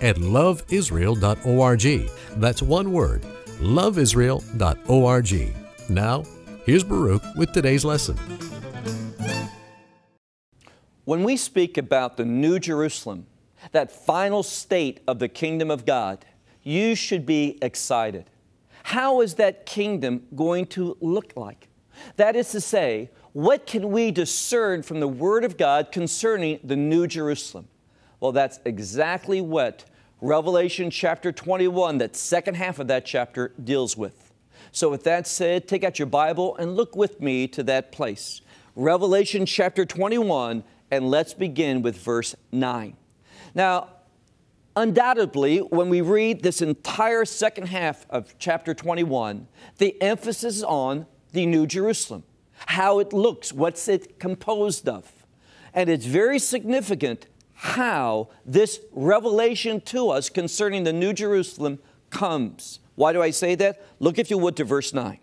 at loveisrael.org. That's one word, loveisrael.org. Now, here's Baruch with today's lesson. When we speak about the New Jerusalem, that final state of the kingdom of God, you should be excited. How is that kingdom going to look like? That is to say, what can we discern from the Word of God concerning the New Jerusalem? Well, that's exactly what Revelation chapter 21, that second half of that chapter deals with. So, with that said, take out your Bible and look with me to that place. Revelation chapter 21, and let's begin with verse 9. Now, undoubtedly, when we read this entire second half of chapter 21, the emphasis is on the New Jerusalem, how it looks, what's it composed of. And it's very significant how this revelation to us concerning the New Jerusalem comes. Why do I say that? Look, if you would, to verse 9.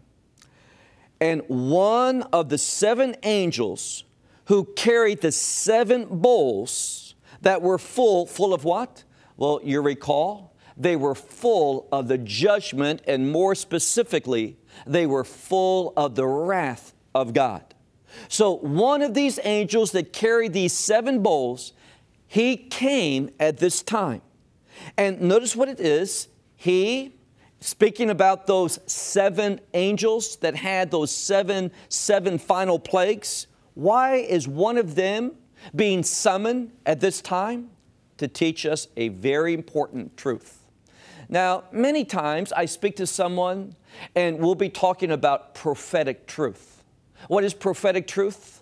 And one of the seven angels who carried the seven bowls that were full, full of what? Well, you recall, they were full of the judgment, and more specifically, they were full of the wrath of God. So, one of these angels that carried these seven bowls he came at this time. And notice what it is. He, speaking about those seven angels that had those seven, seven final plagues, why is one of them being summoned at this time? To teach us a very important truth. Now, many times I speak to someone and we'll be talking about prophetic truth. What is prophetic truth?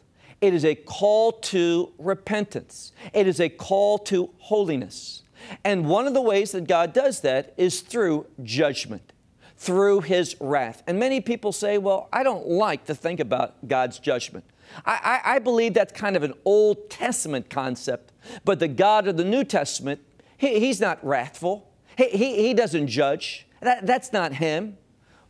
It is a call to repentance, it is a call to holiness. And one of the ways that God does that is through judgment, through His wrath. And many people say, well, I don't like to think about God's judgment. I, I, I believe that's kind of an Old Testament concept, but the God of the New Testament, he, He's not wrathful, he, he, he doesn't judge. That, that's not Him.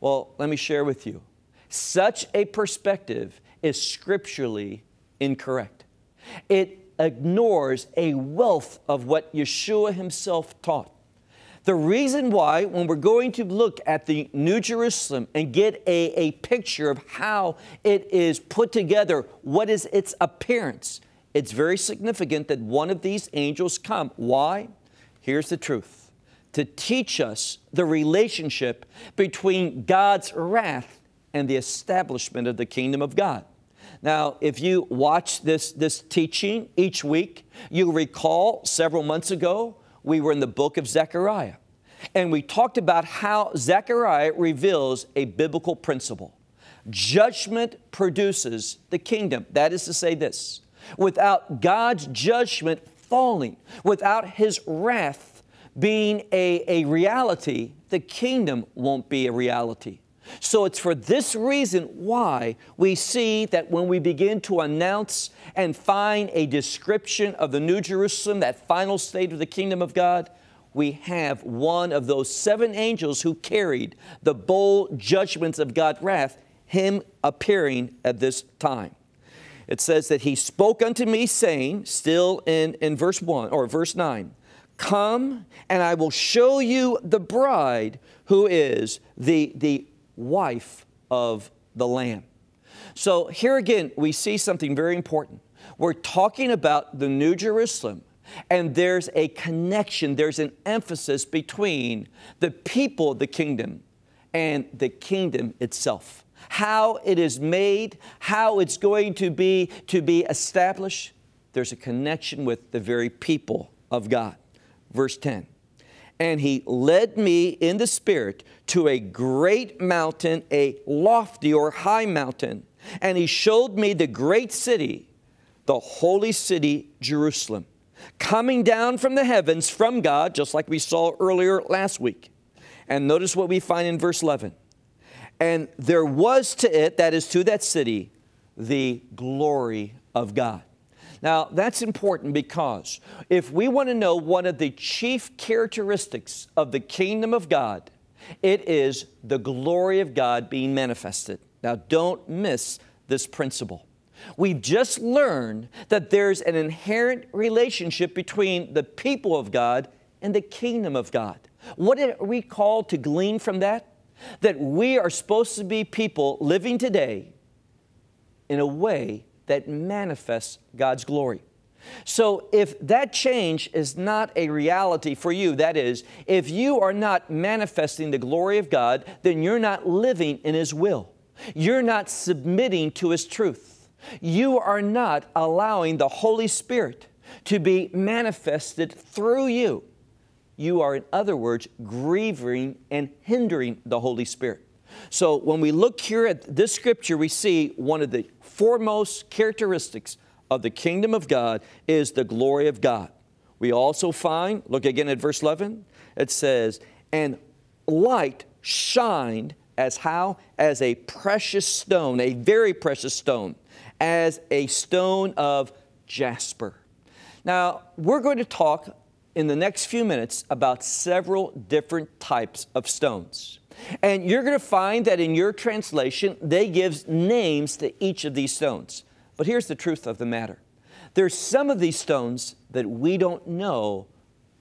Well, let me share with you. Such a perspective is scripturally incorrect. It ignores a wealth of what Yeshua himself taught. The reason why, when we're going to look at the New Jerusalem and get a, a picture of how it is put together, what is its appearance, it's very significant that one of these angels come. Why? Here's the truth. To teach us the relationship between God's wrath and the establishment of the kingdom of God. Now, if you watch this, this teaching each week, you recall several months ago, we were in the book of Zechariah. And we talked about how Zechariah reveals a biblical principle. Judgment produces the kingdom. That is to say, this without God's judgment falling, without His wrath being a, a reality, the kingdom won't be a reality. So it's for this reason why we see that when we begin to announce and find a description of the New Jerusalem, that final state of the kingdom of God, we have one of those seven angels who carried the bold judgments of God's wrath, him appearing at this time. It says that he spoke unto me, saying, still in, in verse 1 or verse 9, Come and I will show you the bride who is the, the wife of the Lamb. So here again, we see something very important. We're talking about the New Jerusalem, and there's a connection, there's an emphasis between the people of the kingdom and the kingdom itself. How it is made, how it's going to be to be established, there's a connection with the very people of God. Verse 10. And he led me in the spirit to a great mountain, a lofty or high mountain, and he showed me the great city, the holy city, Jerusalem, coming down from the heavens from God, just like we saw earlier last week. And notice what we find in verse 11. And there was to it, that is to that city, the glory of God. Now, that's important because if we want to know one of the chief characteristics of the kingdom of God, it is the glory of God being manifested. Now, don't miss this principle. We've just learned that there's an inherent relationship between the people of God and the kingdom of God. What are we called to glean from that? That we are supposed to be people living today in a way that manifests God's glory. So if that change is not a reality for you, that is, if you are not manifesting the glory of God, then you're not living in His will. You're not submitting to His truth. You are not allowing the Holy Spirit to be manifested through you. You are, in other words, grieving and hindering the Holy Spirit. So when we look here at this scripture, we see one of the foremost characteristics of the kingdom of God is the glory of God. We also find, look again at verse 11, it says, and light shined as how? As a precious stone, a very precious stone, as a stone of jasper. Now, we're going to talk in the next few minutes about several different types of stones. And you're going to find that in your translation, they give names to each of these stones. But here's the truth of the matter. There's some of these stones that we don't know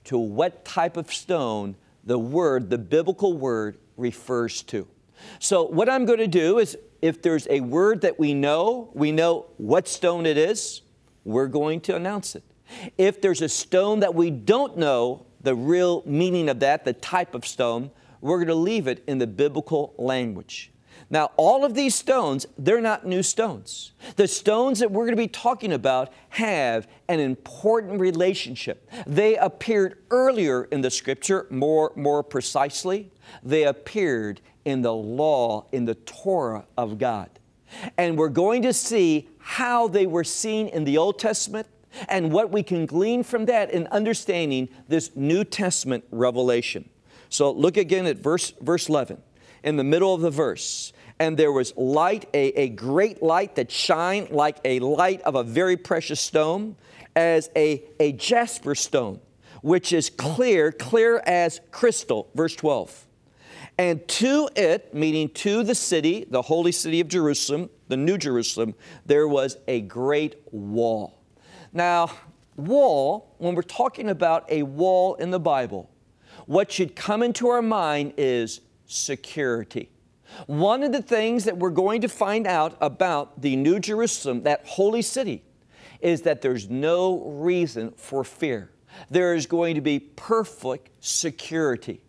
to what type of stone the word, the biblical word, refers to. So what I'm going to do is if there's a word that we know, we know what stone it is, we're going to announce it. If there's a stone that we don't know the real meaning of that, the type of stone, we're going to leave it in the biblical language. Now, all of these stones, they're not new stones. The stones that we're going to be talking about have an important relationship. They appeared earlier in the scripture, more, more precisely. They appeared in the law, in the Torah of God. And we're going to see how they were seen in the Old Testament and what we can glean from that in understanding this New Testament revelation. So look again at verse, verse 11. In the middle of the verse, and there was light, a, a great light that shined like a light of a very precious stone, as a, a jasper stone, which is clear, clear as crystal. Verse 12. And to it, meaning to the city, the holy city of Jerusalem, the New Jerusalem, there was a great wall. Now, wall, when we're talking about a wall in the Bible, what should come into our mind is security. One of the things that we're going to find out about the New Jerusalem, that holy city, is that there's no reason for fear. There is going to be perfect security.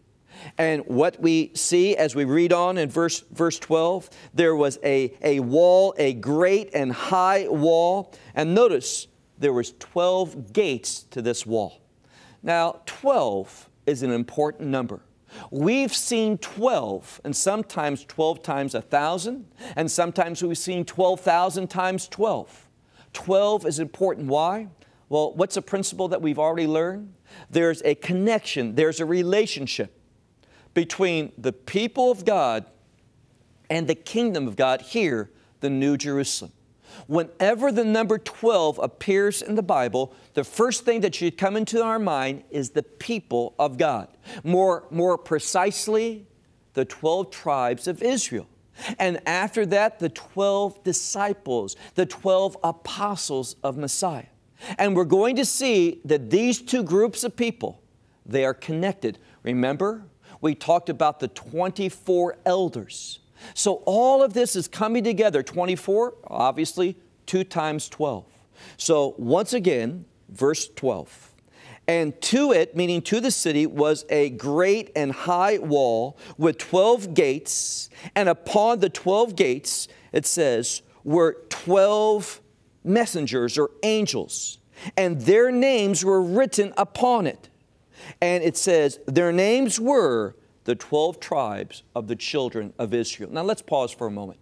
And what we see as we read on in verse, verse 12, there was a, a wall, a great and high wall. And notice there was 12 gates to this wall. Now, 12 is an important number. We've seen 12, and sometimes 12 times a 1,000, and sometimes we've seen 12,000 times 12. 12 is important. Why? Well, what's a principle that we've already learned? There's a connection, there's a relationship between the people of God and the kingdom of God here, the New Jerusalem. Whenever the number 12 appears in the Bible, the first thing that should come into our mind is the people of God. More, more precisely, the 12 tribes of Israel. And after that, the 12 disciples, the 12 apostles of Messiah. And we're going to see that these two groups of people, they are connected. Remember, we talked about the 24 elders. So all of this is coming together. 24, obviously, 2 times 12. So once again, verse 12. And to it, meaning to the city, was a great and high wall with 12 gates. And upon the 12 gates, it says, were 12 messengers or angels, and their names were written upon it. And it says, their names were the 12 tribes of the children of Israel. Now let's pause for a moment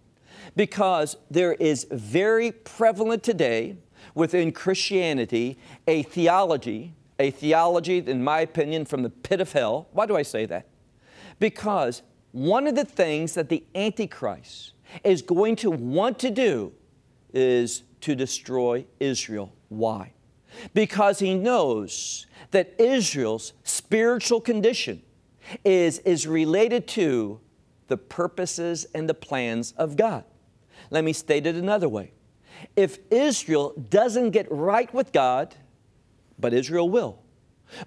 because there is very prevalent today within Christianity a theology, a theology, in my opinion, from the pit of hell. Why do I say that? Because one of the things that the Antichrist is going to want to do is to destroy Israel. Why? Because he knows that Israel's spiritual condition is, is related to the purposes and the plans of God. Let me state it another way. If Israel doesn't get right with God, but Israel will.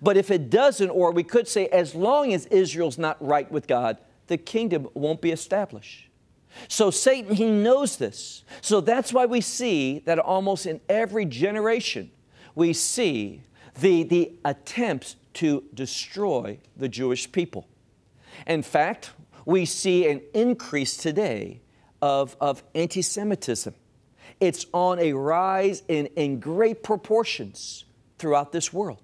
But if it doesn't, or we could say, as long as Israel's not right with God, the kingdom won't be established. So Satan, he knows this. So that's why we see that almost in every generation, we see the, the attempts to destroy the Jewish people. In fact, we see an increase today of, of anti Semitism. It's on a rise in, in great proportions throughout this world.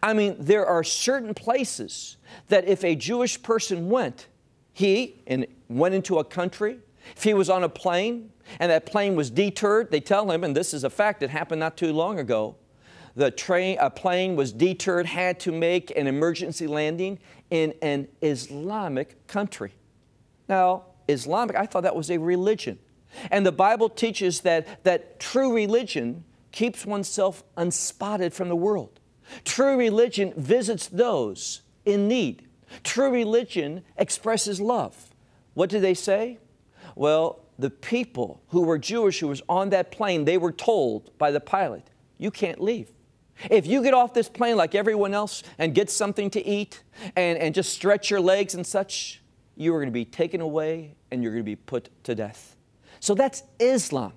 I mean, there are certain places that if a Jewish person went, he and went into a country, if he was on a plane and that plane was deterred, they tell him, and this is a fact that happened not too long ago, the train, a plane was deterred, had to make an emergency landing in an Islamic country. Now, Islamic, I thought that was a religion. And the Bible teaches that, that true religion keeps oneself unspotted from the world. True religion visits those in need. True religion expresses love. What did they say? Well, the people who were Jewish who was on that plane, they were told by the pilot, you can't leave. If you get off this plane like everyone else and get something to eat and, and just stretch your legs and such, you are going to be taken away and you're going to be put to death. So that's Islam.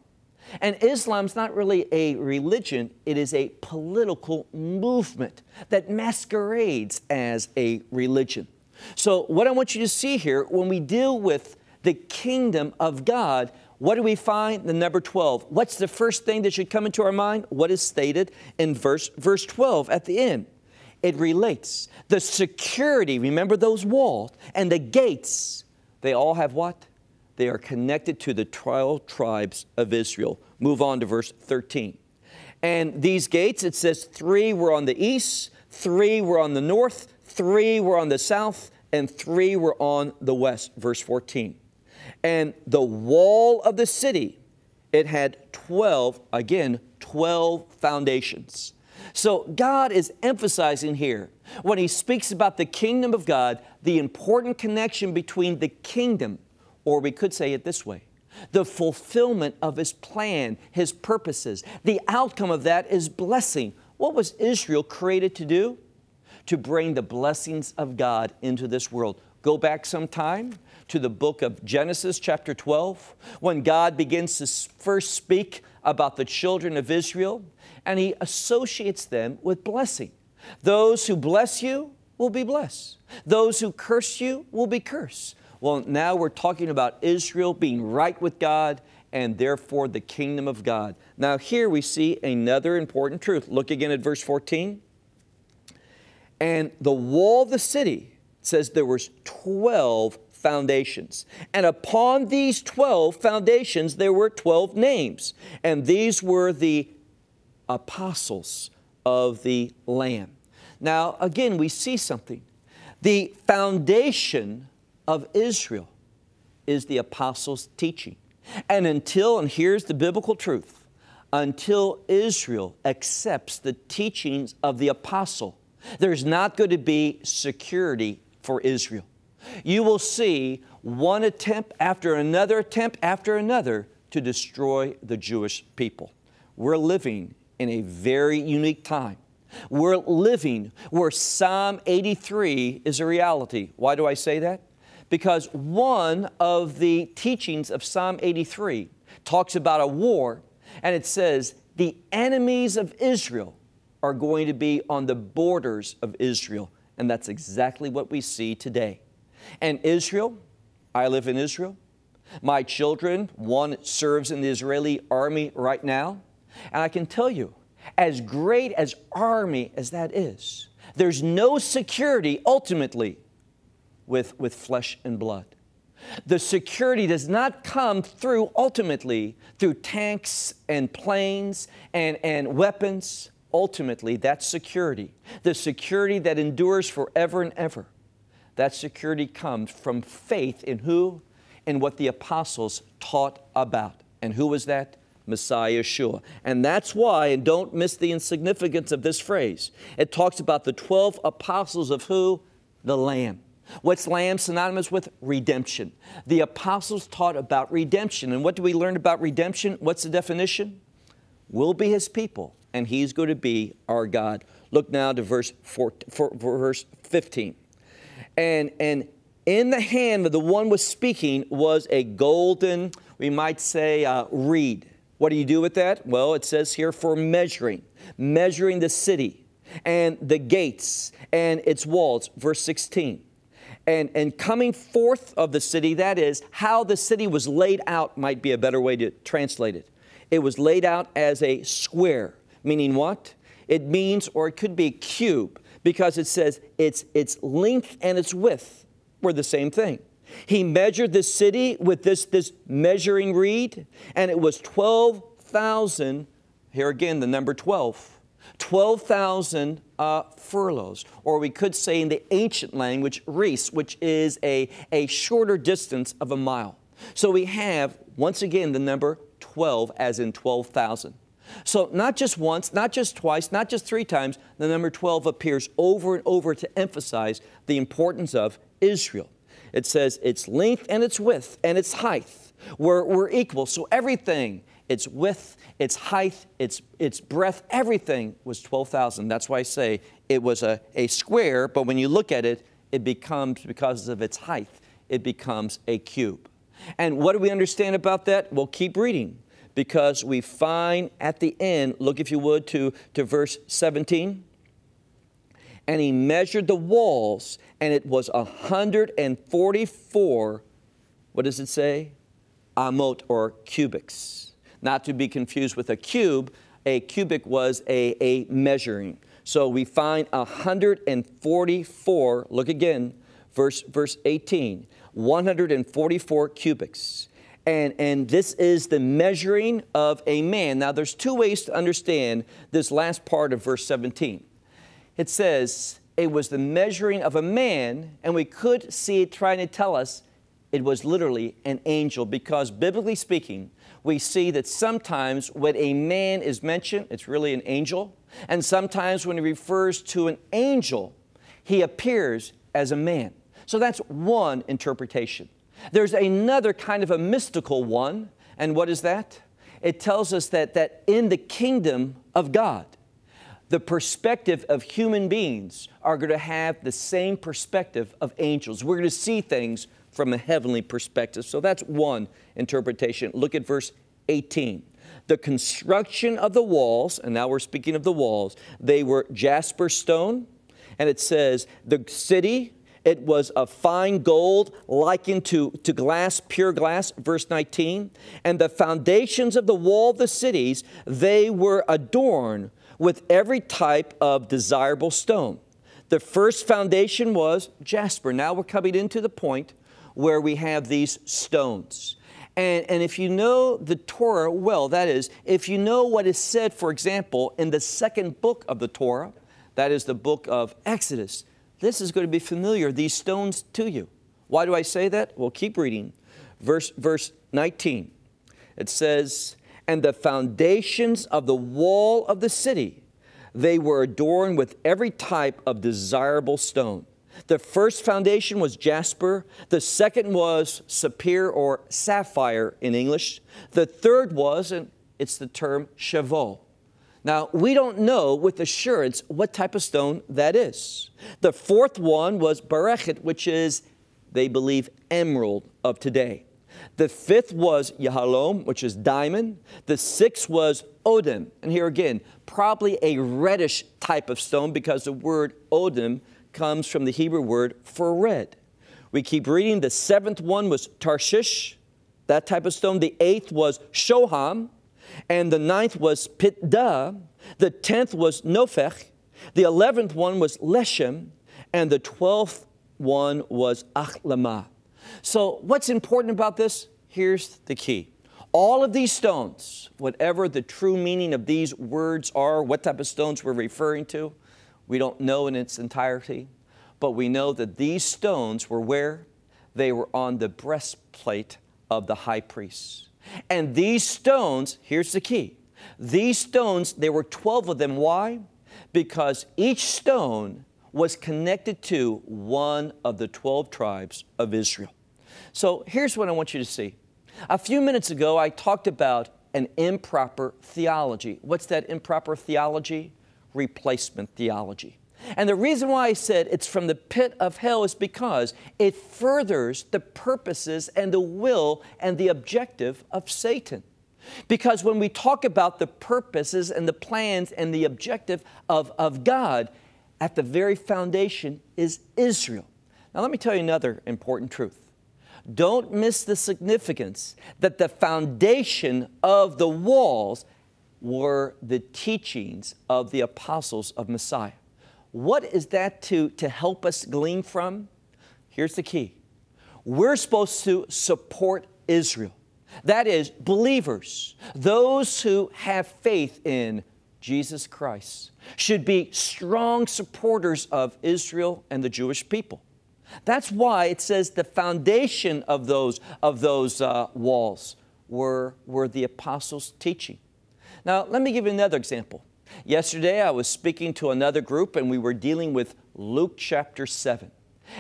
And Islam's not really a religion, it is a political movement that masquerades as a religion. So, what I want you to see here when we deal with the kingdom of God, what do we find? The number 12. What's the first thing that should come into our mind? What is stated in verse, verse 12 at the end? It relates. The security, remember those walls and the gates, they all have what? They are connected to the 12 tribes of Israel. Move on to verse 13. And these gates, it says three were on the east, three were on the north, three were on the south, and three were on the west. Verse 14. And the wall of the city, it had 12, again, 12 foundations. So God is emphasizing here when he speaks about the kingdom of God, the important connection between the kingdom, or we could say it this way, the fulfillment of his plan, his purposes. The outcome of that is blessing. What was Israel created to do? To bring the blessings of God into this world. Go back some time, to the book of Genesis, chapter 12, when God begins to first speak about the children of Israel, and He associates them with blessing. Those who bless you will be blessed, those who curse you will be cursed. Well, now we're talking about Israel being right with God and therefore the kingdom of God. Now, here we see another important truth. Look again at verse 14. And the wall of the city says there was 12 foundations. And upon these 12 foundations, there were 12 names. And these were the apostles of the Lamb. Now, again, we see something. The foundation of Israel is the apostles' teaching. And until, and here's the biblical truth until Israel accepts the teachings of the apostle, there's not going to be security for Israel you will see one attempt after another attempt after another to destroy the Jewish people. We're living in a very unique time. We're living where Psalm 83 is a reality. Why do I say that? Because one of the teachings of Psalm 83 talks about a war, and it says, the enemies of Israel are going to be on the borders of Israel. And that's exactly what we see today. And Israel, I live in Israel. My children, one serves in the Israeli army right now. And I can tell you, as great as army as that is, there's no security ultimately with, with flesh and blood. The security does not come through ultimately through tanks and planes and, and weapons. Ultimately, that's security. The security that endures forever and ever that security comes from faith in who? In what the apostles taught about. And who was that? Messiah Yeshua. And that's why, and don't miss the insignificance of this phrase, it talks about the 12 apostles of who? The Lamb. What's lamb synonymous with? Redemption. The apostles taught about redemption. And what do we learn about redemption? What's the definition? We'll be his people, and he's going to be our God. Look now to verse, four, verse 15. And, and in the hand of the one was speaking was a golden, we might say, uh, reed. What do you do with that? Well, it says here for measuring, measuring the city and the gates and its walls, verse 16. And, and coming forth of the city, that is, how the city was laid out might be a better way to translate it. It was laid out as a square, meaning what? It means, or it could be cube because it says its, its length and its width were the same thing. He measured the city with this, this measuring reed, and it was 12,000, here again, the number 12, 12,000 uh, furloughs, or we could say in the ancient language, reese, which is a, a shorter distance of a mile. So we have, once again, the number 12 as in 12,000. So, not just once, not just twice, not just three times, the number 12 appears over and over to emphasize the importance of Israel. It says its length and its width and its height were, were equal. So, everything, its width, its height, its, its breadth, everything was 12,000. That's why I say it was a, a square, but when you look at it, it becomes, because of its height, it becomes a cube. And what do we understand about that? Well, keep reading because we find at the end, look if you would to, to verse 17. And he measured the walls, and it was 144, what does it say? Amot or cubics. Not to be confused with a cube, a cubic was a, a measuring. So we find 144, look again, verse, verse 18, 144 cubits and, and this is the measuring of a man. Now, there's two ways to understand this last part of verse 17. It says, It was the measuring of a man, and we could see it trying to tell us it was literally an angel because, biblically speaking, we see that sometimes when a man is mentioned, it's really an angel, and sometimes when he refers to an angel, he appears as a man. So that's one interpretation. There's another kind of a mystical one, and what is that? It tells us that, that in the kingdom of God, the perspective of human beings are going to have the same perspective of angels. We're going to see things from a heavenly perspective. So that's one interpretation. Look at verse 18. The construction of the walls, and now we're speaking of the walls, they were jasper stone, and it says, The city it was of fine gold, likened to, to glass, pure glass, verse 19. And the foundations of the wall of the cities, they were adorned with every type of desirable stone. The first foundation was jasper. Now we're coming into the point where we have these stones. And, and, if you know the Torah well, that is, if you know what is said, for example, in the second book of the Torah, that is the book of Exodus, this is going to be familiar, these stones to you. Why do I say that? Well, keep reading. Verse, verse 19. It says, And the foundations of the wall of the city, they were adorned with every type of desirable stone. The first foundation was jasper. The second was sapir or sapphire in English. The third was, and it's the term cheval, now, we don't know with assurance what type of stone that is. The fourth one was Berechet, which is, they believe, emerald of today. The fifth was Yahalom, which is diamond. The sixth was Odem. And here again, probably a reddish type of stone because the word Odem comes from the Hebrew word for red. We keep reading. The seventh one was Tarshish, that type of stone. The eighth was Shoham and the ninth was Pitda, the tenth was Nofech, the eleventh one was Leshem, and the twelfth one was Achlama. So, what's important about this? Here's the key. All of these stones, whatever the true meaning of these words are, what type of stones we're referring to, we don't know in its entirety, but we know that these stones were where? They were on the breastplate of the high priest. And these stones, here's the key. These stones, there were 12 of them. Why? Because each stone was connected to one of the 12 tribes of Israel. So here's what I want you to see. A few minutes ago, I talked about an improper theology. What's that improper theology? Replacement theology. And the reason why I said it's from the pit of hell is because it furthers the purposes and the will and the objective of Satan. Because when we talk about the purposes and the plans and the objective of, of God, at the very foundation is Israel. Now, let me tell you another important truth. Don't miss the significance that the foundation of the walls were the teachings of the apostles of Messiah. What is that to, to help us glean from? Here's the key we're supposed to support Israel. That is, believers, those who have faith in Jesus Christ, should be strong supporters of Israel and the Jewish people. That's why it says the foundation of those, of those uh, walls were, were the apostles' teaching. Now, let me give you another example. Yesterday, I was speaking to another group and we were dealing with Luke chapter 7.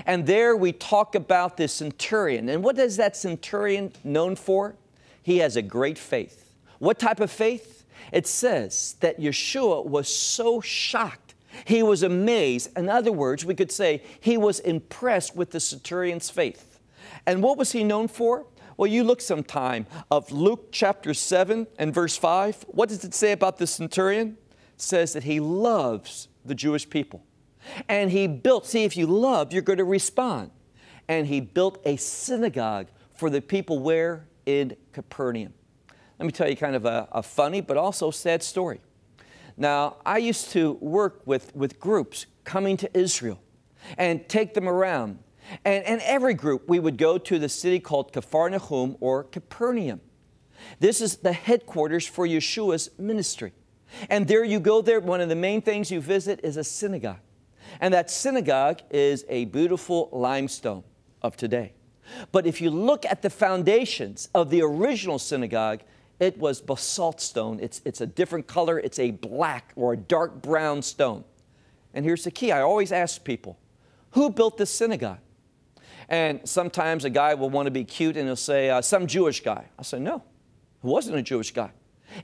And there we talk about this centurion. And what is that centurion known for? He has a great faith. What type of faith? It says that Yeshua was so shocked, he was amazed. In other words, we could say he was impressed with the centurion's faith. And what was he known for? Well, you look sometime of Luke chapter 7 and verse 5. What does it say about the centurion? says that he loves the Jewish people. And he built, see, if you love, you're going to respond. And he built a synagogue for the people where? In Capernaum. Let me tell you kind of a, a funny but also sad story. Now, I used to work with, with groups coming to Israel and take them around. And, and every group, we would go to the city called Capernaum or Capernaum. This is the headquarters for Yeshua's ministry. And there you go there. One of the main things you visit is a synagogue. And that synagogue is a beautiful limestone of today. But if you look at the foundations of the original synagogue, it was basalt stone. It's, it's a different color, it's a black or a dark brown stone. And here's the key I always ask people who built this synagogue? And sometimes a guy will want to be cute and he'll say, uh, Some Jewish guy. I say, No, it wasn't a Jewish guy.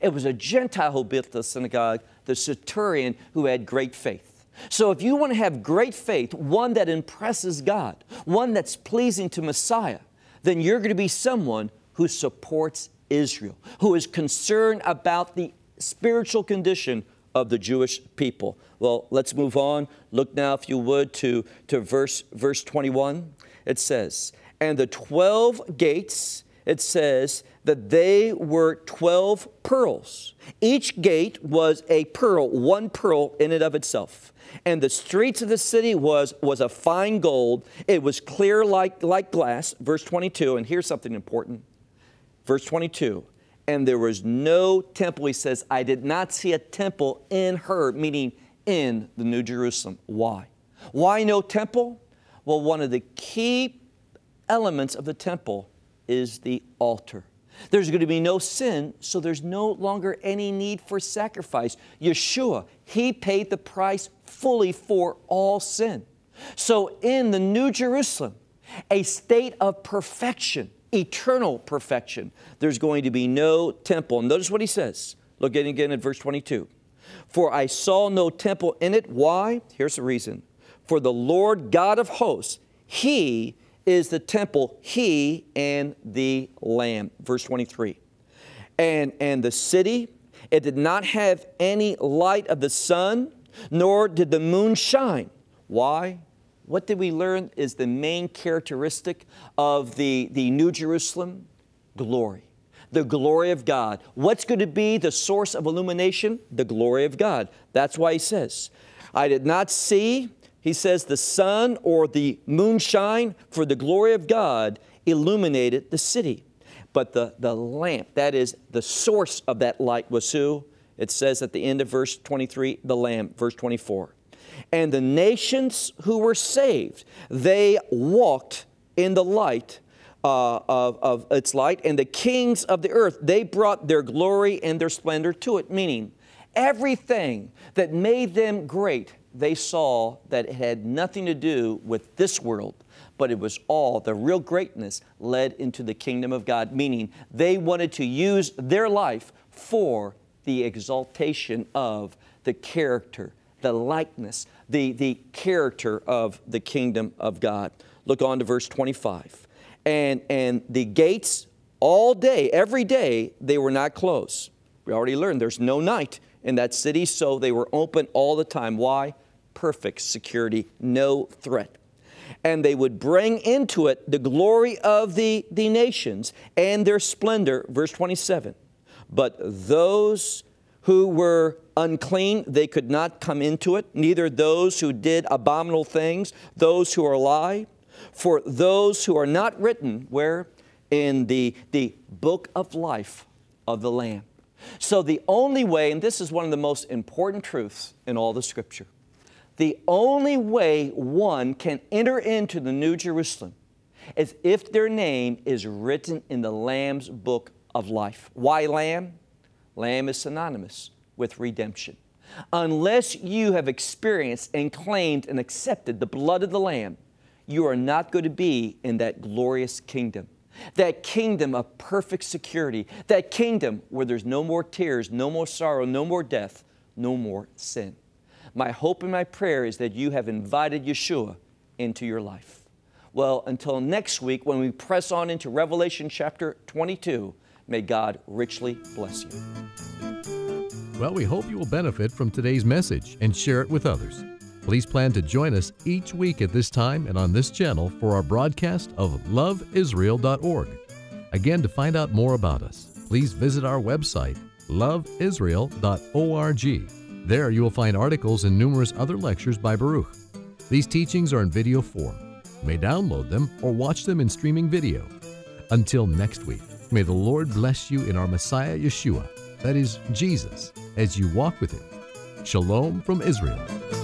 It was a Gentile who built the synagogue, the centurion who had great faith. So, if you want to have great faith, one that impresses God, one that's pleasing to Messiah, then you're going to be someone who supports Israel, who is concerned about the spiritual condition of the Jewish people. Well, let's move on. Look now, if you would, to, to verse, verse 21. It says, And the 12 gates, it says, that they were 12 pearls. Each gate was a pearl, one pearl in and of itself. And the streets of the city was, was a fine gold. It was clear like, like glass. Verse 22, and here's something important. Verse 22, and there was no temple. He says, I did not see a temple in her, meaning in the New Jerusalem. Why? Why no temple? Well, one of the key elements of the temple is the altar. There's going to be no sin, so there's no longer any need for sacrifice. Yeshua, He paid the price fully for all sin. So in the New Jerusalem, a state of perfection, eternal perfection, there's going to be no temple. notice what He says. Look at again at verse 22. For I saw no temple in it. Why? Here's the reason. For the Lord God of hosts, He is the temple, he and the Lamb. Verse 23. And, and the city, it did not have any light of the sun, nor did the moon shine. Why? What did we learn is the main characteristic of the, the New Jerusalem? Glory. The glory of God. What's going to be the source of illumination? The glory of God. That's why he says, I did not see he says, the sun or the moonshine for the glory of God illuminated the city. But the, the lamp, that is the source of that light, was who? It says at the end of verse 23, the lamp. verse 24. And the nations who were saved, they walked in the light uh, of, of its light, and the kings of the earth, they brought their glory and their splendor to it, meaning everything that made them great they saw that it had nothing to do with this world, but it was all the real greatness led into the kingdom of God, meaning they wanted to use their life for the exaltation of the character, the likeness, the, the character of the kingdom of God. Look on to verse 25. And, and the gates all day, every day, they were not closed. We already learned there's no night in that city, so they were open all the time. Why? perfect security, no threat. And they would bring into it the glory of the, the nations and their splendor. Verse 27. But those who were unclean, they could not come into it, neither those who did abominable things, those who are lie. For those who are not written, where? In the, the book of life of the Lamb. So the only way, and this is one of the most important truths in all the scripture, the only way one can enter into the New Jerusalem is if their name is written in the Lamb's book of life. Why Lamb? Lamb is synonymous with redemption. Unless you have experienced and claimed and accepted the blood of the Lamb, you are not going to be in that glorious kingdom. That kingdom of perfect security, that kingdom where there's no more tears, no more sorrow, no more death, no more sin. My hope and my prayer is that you have invited Yeshua into your life. Well, until next week, when we press on into Revelation chapter 22, may God richly bless you. Well, we hope you will benefit from today's message and share it with others. Please plan to join us each week at this time and on this channel for our broadcast of loveisrael.org. Again, to find out more about us, please visit our website, loveisrael.org. There you will find articles and numerous other lectures by Baruch. These teachings are in video form. You may download them or watch them in streaming video. Until next week, may the Lord bless you in our Messiah Yeshua, that is Jesus, as you walk with Him. Shalom from Israel.